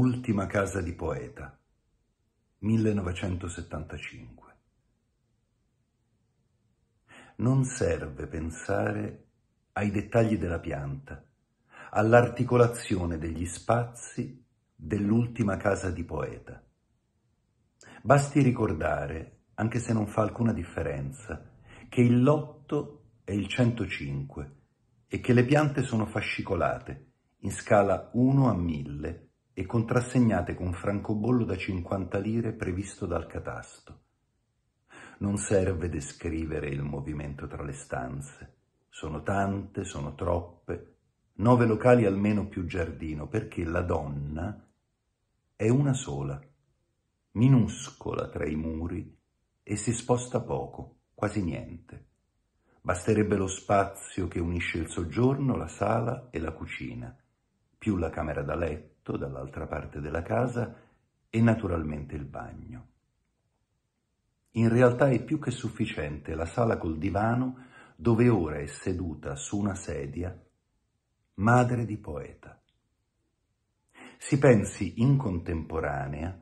Ultima casa di poeta, 1975. Non serve pensare ai dettagli della pianta, all'articolazione degli spazi dell'ultima casa di poeta. Basti ricordare, anche se non fa alcuna differenza, che il lotto è il 105 e che le piante sono fascicolate in scala 1 a 1000 e contrassegnate con francobollo da 50 lire previsto dal catasto. Non serve descrivere il movimento tra le stanze. Sono tante, sono troppe, nove locali almeno più giardino, perché la donna è una sola, minuscola tra i muri e si sposta poco, quasi niente. Basterebbe lo spazio che unisce il soggiorno, la sala e la cucina più la camera da letto dall'altra parte della casa e naturalmente il bagno. In realtà è più che sufficiente la sala col divano dove ora è seduta su una sedia madre di poeta. Si pensi in contemporanea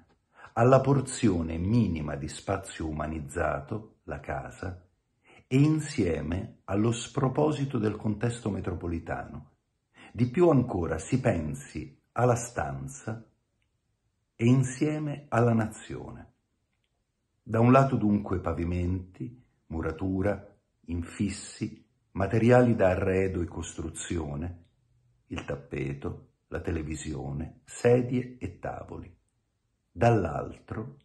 alla porzione minima di spazio umanizzato, la casa, e insieme allo sproposito del contesto metropolitano, di più ancora si pensi alla stanza e insieme alla nazione. Da un lato dunque pavimenti, muratura, infissi, materiali da arredo e costruzione, il tappeto, la televisione, sedie e tavoli. Dall'altro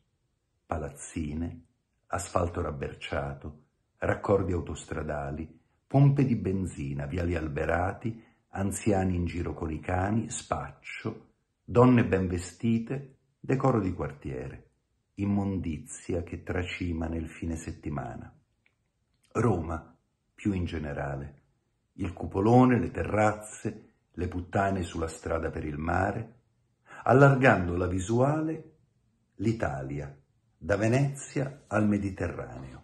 palazzine, asfalto rabberciato, raccordi autostradali, pompe di benzina, viali alberati, anziani in giro con i cani, spaccio, donne ben vestite, decoro di quartiere, immondizia che tracima nel fine settimana. Roma, più in generale, il cupolone, le terrazze, le puttane sulla strada per il mare, allargando la visuale l'Italia, da Venezia al Mediterraneo.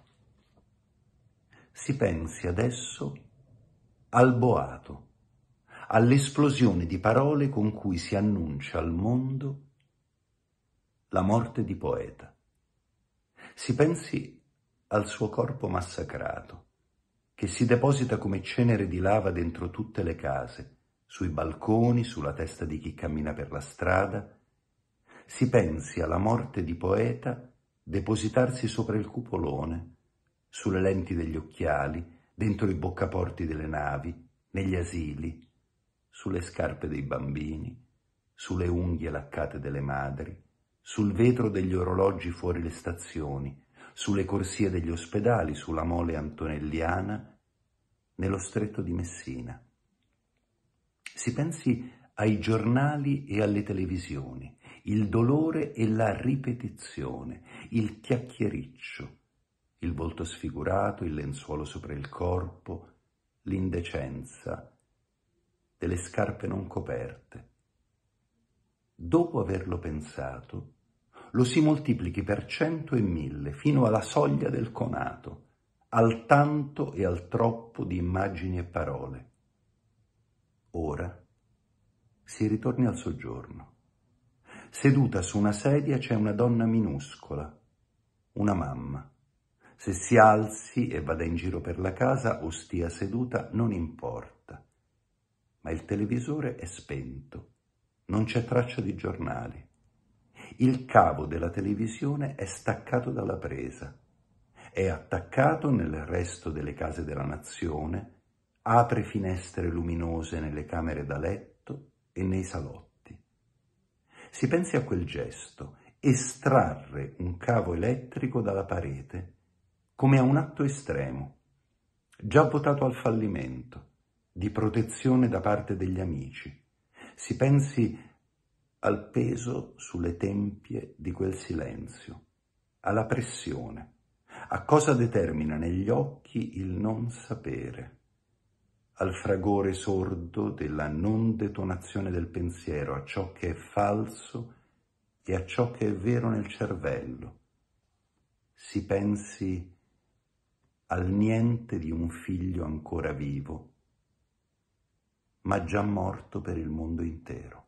Si pensi adesso al boato all'esplosione di parole con cui si annuncia al mondo la morte di poeta. Si pensi al suo corpo massacrato, che si deposita come cenere di lava dentro tutte le case, sui balconi, sulla testa di chi cammina per la strada. Si pensi alla morte di poeta depositarsi sopra il cupolone, sulle lenti degli occhiali, dentro i boccaporti delle navi, negli asili, sulle scarpe dei bambini, sulle unghie laccate delle madri, sul vetro degli orologi fuori le stazioni, sulle corsie degli ospedali, sulla mole antonelliana, nello stretto di Messina. Si pensi ai giornali e alle televisioni, il dolore e la ripetizione, il chiacchiericcio, il volto sfigurato, il lenzuolo sopra il corpo, l'indecenza, delle scarpe non coperte. Dopo averlo pensato, lo si moltiplichi per cento e mille fino alla soglia del conato, al tanto e al troppo di immagini e parole. Ora si ritorni al soggiorno. Seduta su una sedia c'è una donna minuscola, una mamma. Se si alzi e vada in giro per la casa o stia seduta non importa ma il televisore è spento, non c'è traccia di giornali. Il cavo della televisione è staccato dalla presa, è attaccato nel resto delle case della nazione, apre finestre luminose nelle camere da letto e nei salotti. Si pensi a quel gesto, estrarre un cavo elettrico dalla parete, come a un atto estremo, già votato al fallimento, di protezione da parte degli amici. Si pensi al peso sulle tempie di quel silenzio, alla pressione, a cosa determina negli occhi il non sapere, al fragore sordo della non detonazione del pensiero, a ciò che è falso e a ciò che è vero nel cervello. Si pensi al niente di un figlio ancora vivo, ma già morto per il mondo intero.